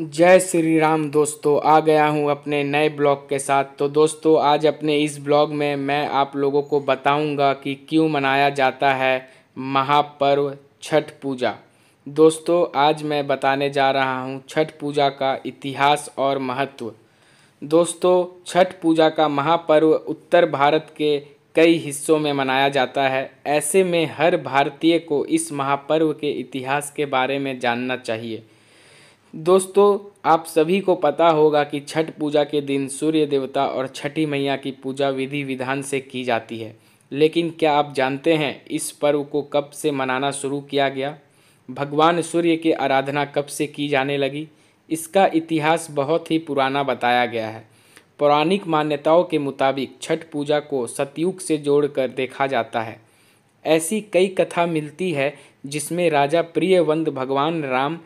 जय श्री राम दोस्तों आ गया हूँ अपने नए ब्लॉग के साथ तो दोस्तों आज अपने इस ब्लॉग में मैं आप लोगों को बताऊंगा कि क्यों मनाया जाता है महापर्व छठ पूजा दोस्तों आज मैं बताने जा रहा हूँ छठ पूजा का इतिहास और महत्व दोस्तों छठ पूजा का महापर्व उत्तर भारत के कई हिस्सों में मनाया जाता है ऐसे में हर भारतीय को इस महापर्व के इतिहास के बारे में जानना चाहिए दोस्तों आप सभी को पता होगा कि छठ पूजा के दिन सूर्य देवता और छठी मैया की पूजा विधि विधान से की जाती है लेकिन क्या आप जानते हैं इस पर्व को कब से मनाना शुरू किया गया भगवान सूर्य की आराधना कब से की जाने लगी इसका इतिहास बहुत ही पुराना बताया गया है पौराणिक मान्यताओं के मुताबिक छठ पूजा को सतयुग से जोड़कर देखा जाता है ऐसी कई कथा मिलती है जिसमें राजा प्रियवंद भगवान राम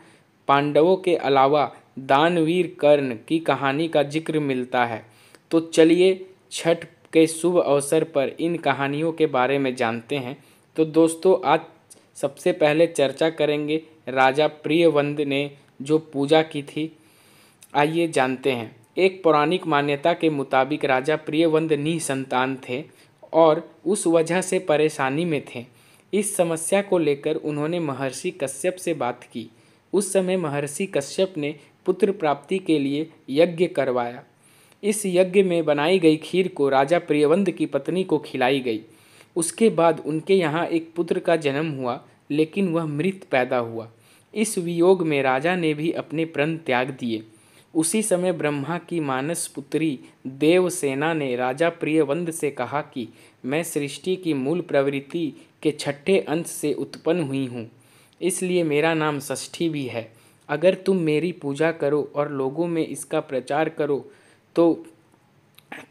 पांडवों के अलावा दानवीर कर्ण की कहानी का जिक्र मिलता है तो चलिए छठ के शुभ अवसर पर इन कहानियों के बारे में जानते हैं तो दोस्तों आज सबसे पहले चर्चा करेंगे राजा प्रियवंद ने जो पूजा की थी आइए जानते हैं एक पौराणिक मान्यता के मुताबिक राजा प्रियवंद संतान थे और उस वजह से परेशानी में थे इस समस्या को लेकर उन्होंने महर्षि कश्यप से बात की उस समय महर्षि कश्यप ने पुत्र प्राप्ति के लिए यज्ञ करवाया इस यज्ञ में बनाई गई खीर को राजा प्रियवंद की पत्नी को खिलाई गई उसके बाद उनके यहाँ एक पुत्र का जन्म हुआ लेकिन वह मृत पैदा हुआ इस वियोग में राजा ने भी अपने प्रण त्याग दिए उसी समय ब्रह्मा की मानस पुत्री देवसेना ने राजा प्रियवंद से कहा कि मैं सृष्टि की मूल प्रवृत्ति के छठे अंश से उत्पन्न हुई हूँ इसलिए मेरा नाम षष्ठी भी है अगर तुम मेरी पूजा करो और लोगों में इसका प्रचार करो तो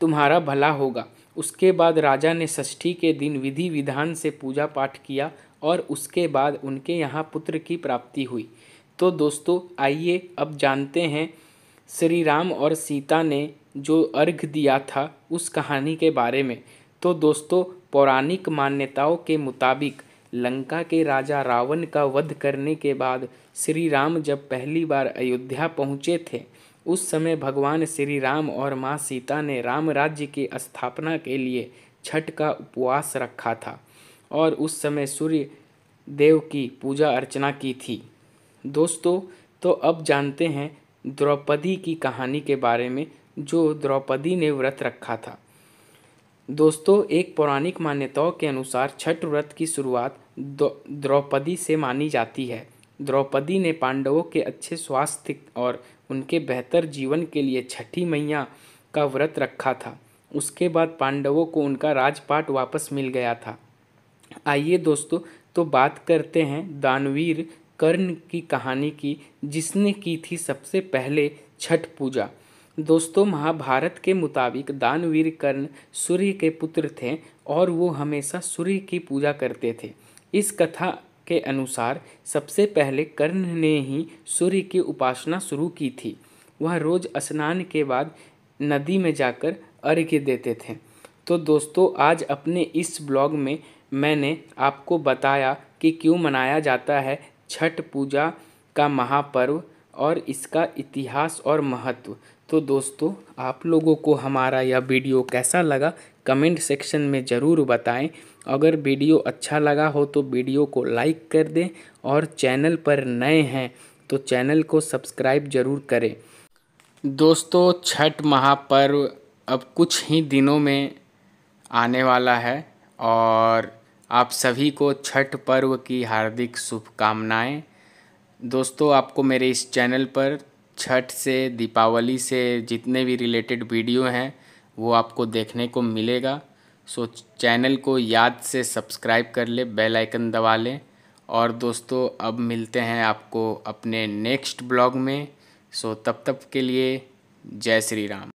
तुम्हारा भला होगा उसके बाद राजा ने षष्ठी के दिन विधि विधान से पूजा पाठ किया और उसके बाद उनके यहाँ पुत्र की प्राप्ति हुई तो दोस्तों आइए अब जानते हैं श्री राम और सीता ने जो अर्घ दिया था उस कहानी के बारे में तो दोस्तों पौराणिक मान्यताओं के मुताबिक लंका के राजा रावण का वध करने के बाद श्री राम जब पहली बार अयोध्या पहुँचे थे उस समय भगवान श्री राम और माँ सीता ने राम राज्य की स्थापना के लिए छठ का उपवास रखा था और उस समय सूर्य देव की पूजा अर्चना की थी दोस्तों तो अब जानते हैं द्रौपदी की कहानी के बारे में जो द्रौपदी ने व्रत रखा था दोस्तों एक पौराणिक मान्यताओं के अनुसार छठ व्रत की शुरुआत द्रौपदी से मानी जाती है द्रौपदी ने पांडवों के अच्छे स्वास्थ्य और उनके बेहतर जीवन के लिए छठी मैया का व्रत रखा था उसके बाद पांडवों को उनका राजपाट वापस मिल गया था आइए दोस्तों तो बात करते हैं दानवीर कर्ण की कहानी की जिसने की थी सबसे पहले छठ पूजा दोस्तों महाभारत के मुताबिक दानवीर कर्ण सूर्य के पुत्र थे और वो हमेशा सूर्य की पूजा करते थे इस कथा के अनुसार सबसे पहले कर्ण ने ही सूर्य की उपासना शुरू की थी वह रोज स्नान के बाद नदी में जाकर अर्घ्य देते थे तो दोस्तों आज अपने इस ब्लॉग में मैंने आपको बताया कि क्यों मनाया जाता है छठ पूजा का महापर्व और इसका इतिहास और महत्व तो दोस्तों आप लोगों को हमारा यह वीडियो कैसा लगा कमेंट सेक्शन में ज़रूर बताएं अगर वीडियो अच्छा लगा हो तो वीडियो को लाइक कर दें और चैनल पर नए हैं तो चैनल को सब्सक्राइब ज़रूर करें दोस्तों छठ महापर्व अब कुछ ही दिनों में आने वाला है और आप सभी को छठ पर्व की हार्दिक शुभकामनाएं दोस्तों आपको मेरे इस चैनल पर छठ से दीपावली से जितने भी रिलेटेड वीडियो हैं वो आपको देखने को मिलेगा सो चैनल को याद से सब्सक्राइब कर ले बेल आइकन दबा लें और दोस्तों अब मिलते हैं आपको अपने नेक्स्ट ब्लॉग में सो तब तक के लिए जय श्री राम